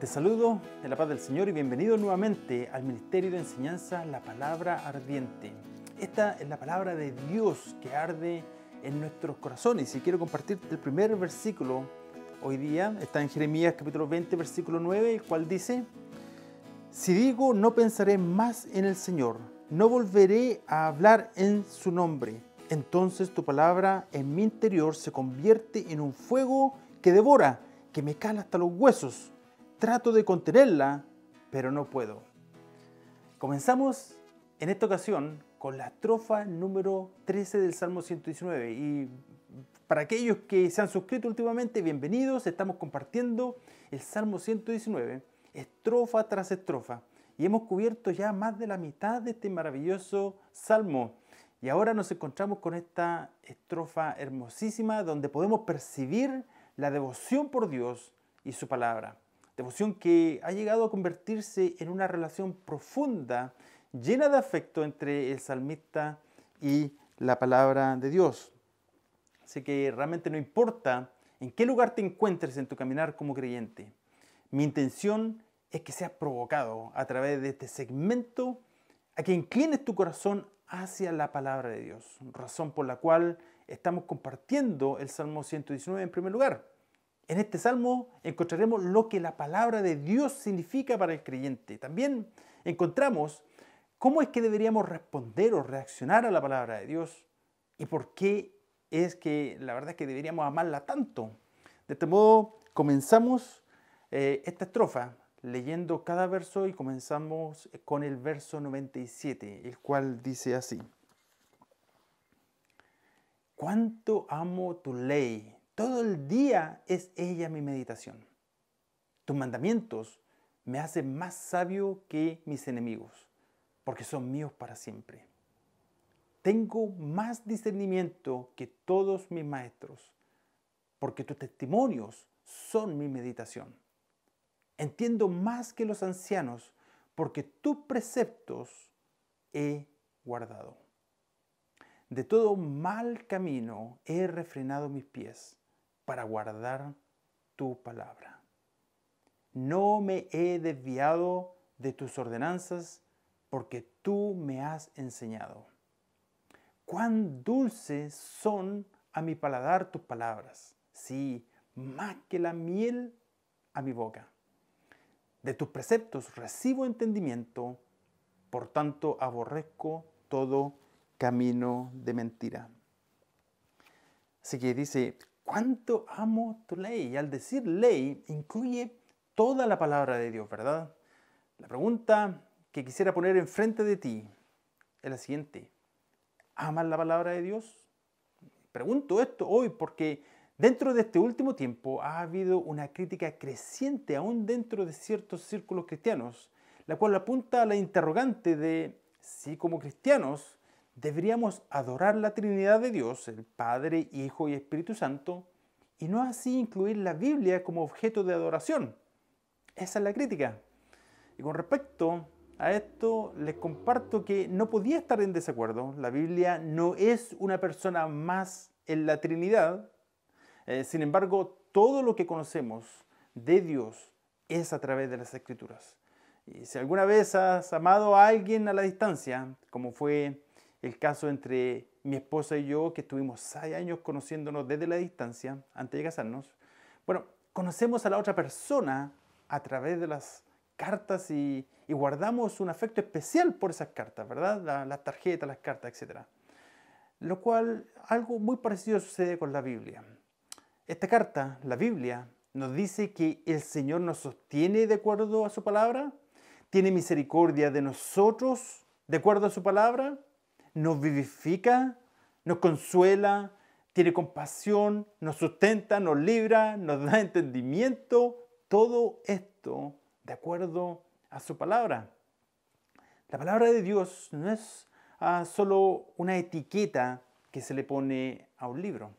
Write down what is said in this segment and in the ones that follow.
Te saludo de la paz del Señor y bienvenido nuevamente al Ministerio de Enseñanza La Palabra Ardiente. Esta es la palabra de Dios que arde en nuestros corazones y quiero compartir el primer versículo hoy día. Está en Jeremías capítulo 20 versículo 9 el cual dice, Si digo no pensaré más en el Señor, no volveré a hablar en su nombre, entonces tu palabra en mi interior se convierte en un fuego que devora, que me cala hasta los huesos Trato de contenerla, pero no puedo. Comenzamos en esta ocasión con la estrofa número 13 del Salmo 119 y para aquellos que se han suscrito últimamente, bienvenidos, estamos compartiendo el Salmo 119, estrofa tras estrofa y hemos cubierto ya más de la mitad de este maravilloso Salmo. Y ahora nos encontramos con esta estrofa hermosísima donde podemos percibir la devoción por Dios y su palabra. Devoción que ha llegado a convertirse en una relación profunda, llena de afecto entre el salmista y la palabra de Dios. Así que realmente no importa en qué lugar te encuentres en tu caminar como creyente. Mi intención es que seas provocado a través de este segmento a que inclines tu corazón hacia la palabra de Dios, razón por la cual estamos compartiendo el Salmo 119 en primer lugar. En este salmo encontraremos lo que la palabra de Dios significa para el creyente. También encontramos cómo es que deberíamos responder o reaccionar a la palabra de Dios y por qué es que la verdad es que deberíamos amarla tanto. De este modo, comenzamos eh, esta estrofa leyendo cada verso y comenzamos con el verso 97, el cual dice así. ¿Cuánto amo tu ley? Todo el día es ella mi meditación. Tus mandamientos me hacen más sabio que mis enemigos, porque son míos para siempre. Tengo más discernimiento que todos mis maestros, porque tus testimonios son mi meditación. Entiendo más que los ancianos, porque tus preceptos he guardado. De todo mal camino he refrenado mis pies para guardar tu palabra. No me he desviado de tus ordenanzas porque tú me has enseñado. Cuán dulces son a mi paladar tus palabras, sí, más que la miel a mi boca. De tus preceptos recibo entendimiento, por tanto aborrezco todo camino de mentira. Así que dice, cuánto amo tu ley. Y al decir ley, incluye toda la palabra de Dios, ¿verdad? La pregunta que quisiera poner enfrente de ti es la siguiente. ¿Amas la palabra de Dios? Pregunto esto hoy porque dentro de este último tiempo ha habido una crítica creciente aún dentro de ciertos círculos cristianos, la cual apunta a la interrogante de si como cristianos deberíamos adorar la Trinidad de Dios, el Padre, Hijo y Espíritu Santo, y no así incluir la Biblia como objeto de adoración. Esa es la crítica. Y con respecto a esto, les comparto que no podía estar en desacuerdo. La Biblia no es una persona más en la Trinidad. Eh, sin embargo, todo lo que conocemos de Dios es a través de las Escrituras. Y si alguna vez has amado a alguien a la distancia, como fue el caso entre mi esposa y yo, que estuvimos seis años conociéndonos desde la distancia antes de casarnos. Bueno, conocemos a la otra persona a través de las cartas y, guardamos un afecto especial por esas cartas, ¿verdad? las tarjetas, las cartas, etc. Lo cual, algo muy parecido sucede con la Biblia. Esta carta, la Biblia, nos dice que el Señor nos sostiene de acuerdo a su palabra, tiene misericordia de nosotros de acuerdo a su palabra, nos vivifica, nos consuela, tiene compasión, nos sustenta, nos libra, nos da entendimiento. Todo esto de acuerdo a su palabra. La palabra de Dios no es ah, solo una etiqueta que se le pone a un libro.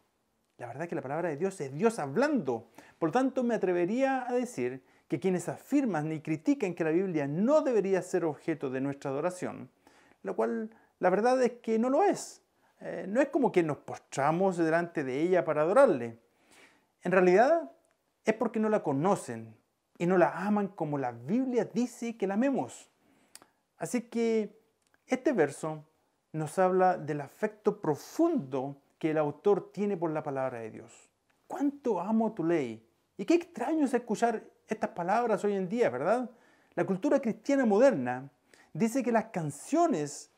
La verdad es que la palabra de Dios es Dios hablando. Por lo tanto, me atrevería a decir que quienes afirman ni critican que la Biblia no debería ser objeto de nuestra adoración, lo cual la verdad es que no lo es. Eh, no es como que nos postramos delante de ella para adorarle. En realidad es porque no la conocen y no la aman como la Biblia dice que la amemos. Así que este verso nos habla del afecto profundo que el autor tiene por la palabra de Dios. ¿Cuánto amo tu ley? Y qué extraño es escuchar estas palabras hoy en día, ¿verdad? La cultura cristiana moderna dice que las canciones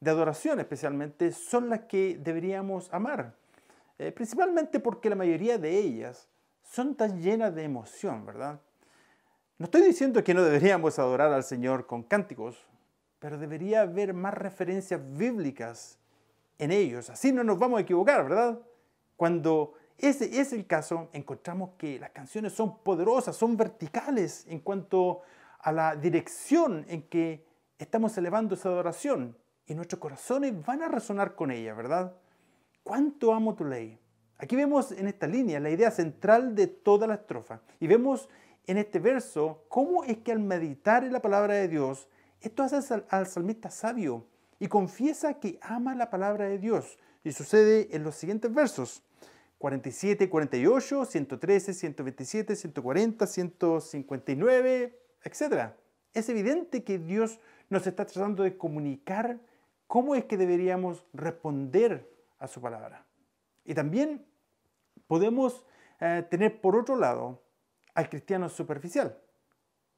de adoración especialmente, son las que deberíamos amar. Eh, principalmente porque la mayoría de ellas son tan llenas de emoción, ¿verdad? No estoy diciendo que no deberíamos adorar al Señor con cánticos, pero debería haber más referencias bíblicas en ellos. Así no nos vamos a equivocar, ¿verdad? Cuando ese es el caso, encontramos que las canciones son poderosas, son verticales en cuanto a la dirección en que estamos elevando esa adoración y nuestros corazones van a resonar con ella, ¿verdad? ¿Cuánto amo tu ley? Aquí vemos en esta línea la idea central de toda la estrofa y vemos en este verso cómo es que al meditar en la palabra de Dios, esto hace al, salmista sabio y confiesa que ama la palabra de Dios y sucede en los siguientes versos. 47, 48, 113, 127, 140, 159, etc. Es evidente que Dios nos está tratando de comunicar cómo es que deberíamos responder a su palabra. Y también podemos eh, tener por otro lado al cristiano superficial,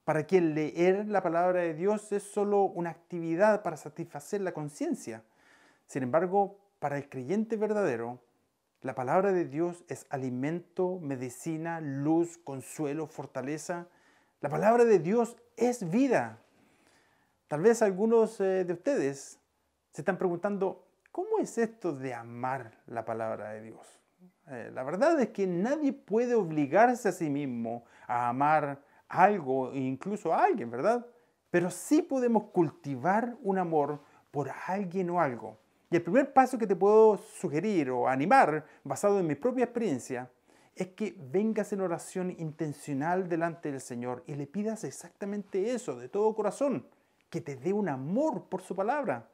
para quien leer la palabra de Dios es solo una actividad para satisfacer la conciencia. Sin embargo, para el creyente verdadero, la palabra de Dios es alimento, medicina, luz, consuelo, fortaleza. La palabra de Dios es vida. Tal vez algunos eh, de ustedes se están preguntando, ¿cómo es esto de amar la palabra de Dios? Eh, la verdad es que nadie puede obligarse a sí mismo a amar algo, incluso a alguien, ¿verdad? Pero sí podemos cultivar un amor por alguien o algo. Y el primer paso que te puedo sugerir o animar, basado en mi propia experiencia, es que vengas en oración intencional delante del Señor y le pidas exactamente eso de todo corazón, que te dé un amor por su palabra.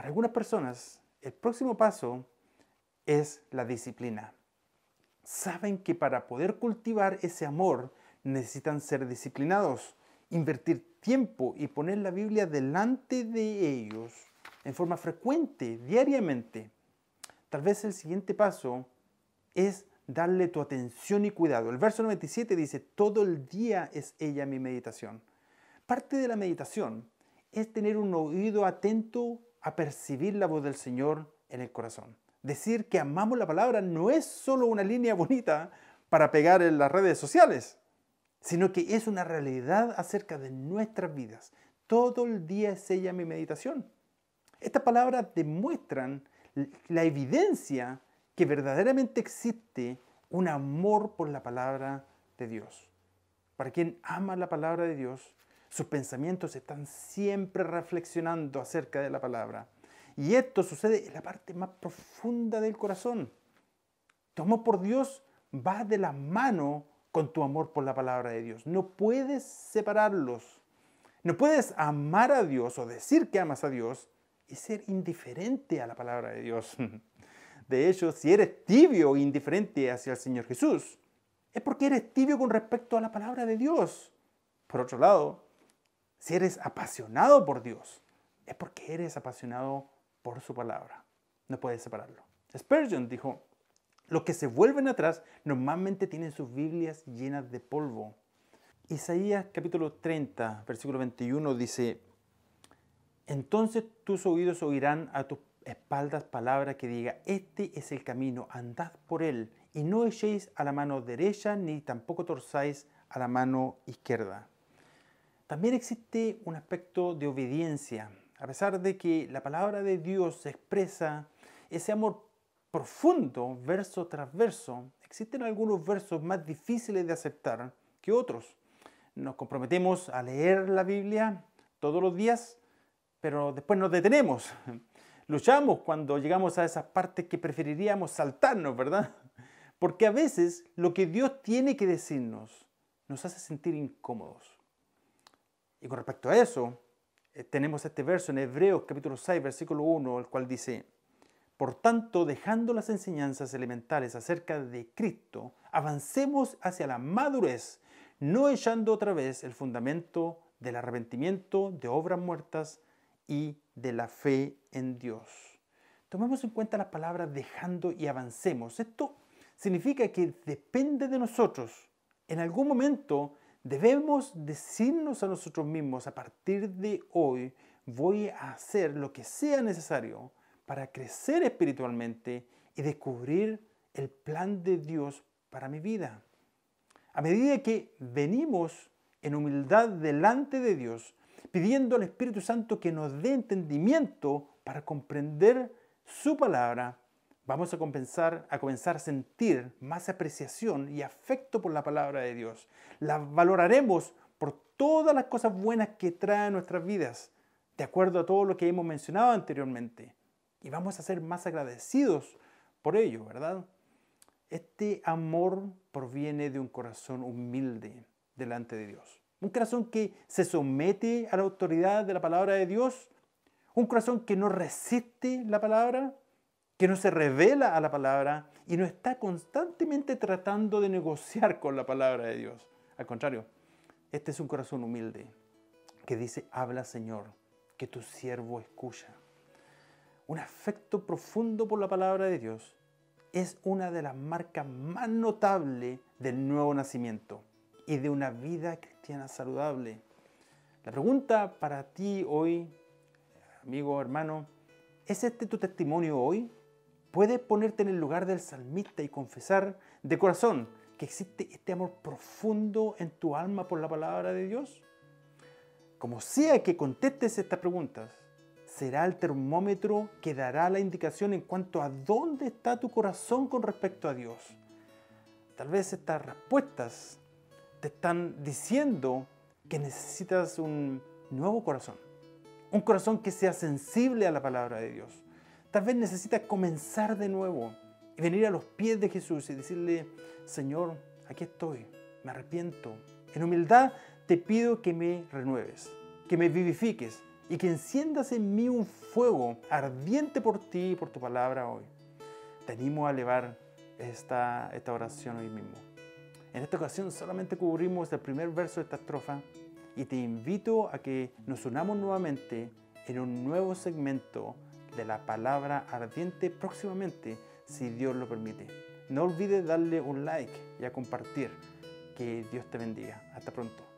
Para algunas personas, el próximo paso es la disciplina. Saben que para poder cultivar ese amor necesitan ser disciplinados, invertir tiempo y poner la Biblia delante de ellos en forma frecuente, diariamente. Tal vez el siguiente paso es darle tu atención y cuidado. El verso 97 dice, todo el día es ella mi meditación. Parte de la meditación es tener un oído atento a percibir la voz del Señor en el corazón. Decir que amamos la palabra no es solo una línea bonita para pegar en las redes sociales, sino que es una realidad acerca de nuestras vidas. Todo el día es ella mi meditación. Estas palabras demuestran la evidencia que verdaderamente existe un amor por la palabra de Dios. Para quien ama la palabra de Dios, sus pensamientos están siempre reflexionando acerca de la palabra. Y esto sucede en la parte más profunda del corazón. Tu amor por Dios va de la mano con tu amor por la palabra de Dios. No puedes separarlos. No puedes amar a Dios o decir que amas a Dios y ser indiferente a la palabra de Dios. De hecho, si eres tibio e indiferente hacia el Señor Jesús, es porque eres tibio con respecto a la palabra de Dios. Por otro lado, si eres apasionado por Dios, es porque eres apasionado por su palabra. No puedes separarlo. Spurgeon dijo, los que se vuelven atrás normalmente tienen sus Biblias llenas de polvo. Isaías capítulo 30, versículo 21 dice, entonces tus oídos oirán a tus espaldas palabra que diga, este es el camino, andad por él, y no echéis a la mano derecha ni tampoco torzáis a la mano izquierda. También existe un aspecto de obediencia. A pesar de que la palabra de Dios expresa ese amor profundo verso tras verso, existen algunos versos más difíciles de aceptar que otros. Nos comprometemos a leer la Biblia todos los días, pero después nos detenemos. Luchamos cuando llegamos a esas partes que preferiríamos saltarnos, ¿verdad? Porque a veces lo que Dios tiene que decirnos nos hace sentir incómodos. Y con respecto a eso, eh, tenemos este verso en Hebreos capítulo 6, versículo 1, el cual dice, por tanto, dejando las enseñanzas elementales acerca de Cristo, avancemos hacia la madurez, no echando otra vez el fundamento del arrepentimiento, de obras muertas y de la fe en Dios. Tomemos en cuenta las palabras dejando y avancemos. Esto significa que depende de nosotros en algún momento Debemos decirnos a nosotros mismos, a partir de hoy voy a hacer lo que sea necesario para crecer espiritualmente y descubrir el plan de Dios para mi vida. A medida que venimos en humildad delante de Dios, pidiendo al Espíritu Santo que nos dé entendimiento para comprender su palabra, vamos a, compensar, a comenzar a sentir más apreciación y afecto por la palabra de Dios. La valoraremos por todas las cosas buenas que trae a nuestras vidas, de acuerdo a todo lo que hemos mencionado anteriormente. Y vamos a ser más agradecidos por ello, ¿verdad? Este amor proviene de un corazón humilde delante de Dios. Un corazón que se somete a la autoridad de la palabra de Dios. Un corazón que no resiste la palabra, que no se revela a la palabra y no está constantemente tratando de negociar con la palabra de Dios. Al contrario, este es un corazón humilde que dice, habla Señor, que tu siervo escucha. Un afecto profundo por la palabra de Dios es una de las marcas más notables del nuevo nacimiento y de una vida cristiana saludable. La pregunta para ti hoy, amigo, hermano, ¿es este tu testimonio hoy? Puedes ponerte en el lugar del salmista y confesar de corazón que existe este amor profundo en tu alma por la palabra de Dios. Como sea que contestes estas preguntas, será el termómetro que dará la indicación en cuanto a dónde está tu corazón con respecto a Dios. Tal vez estas respuestas te están diciendo que necesitas un nuevo corazón, un corazón que sea sensible a la palabra de Dios, Tal vez necesitas comenzar de nuevo y venir a los pies de Jesús y decirle, Señor, aquí estoy, me arrepiento. En humildad te pido que me renueves, que me vivifiques y que enciendas en mí un fuego ardiente por ti y por tu palabra hoy. Te animo a elevar esta, esta oración hoy mismo. En esta ocasión solamente cubrimos el primer verso de esta estrofa y te invito a que nos unamos nuevamente en un nuevo segmento de la palabra ardiente próximamente, si Dios lo permite. No olvides darle un like y a compartir. Que Dios te bendiga. Hasta pronto.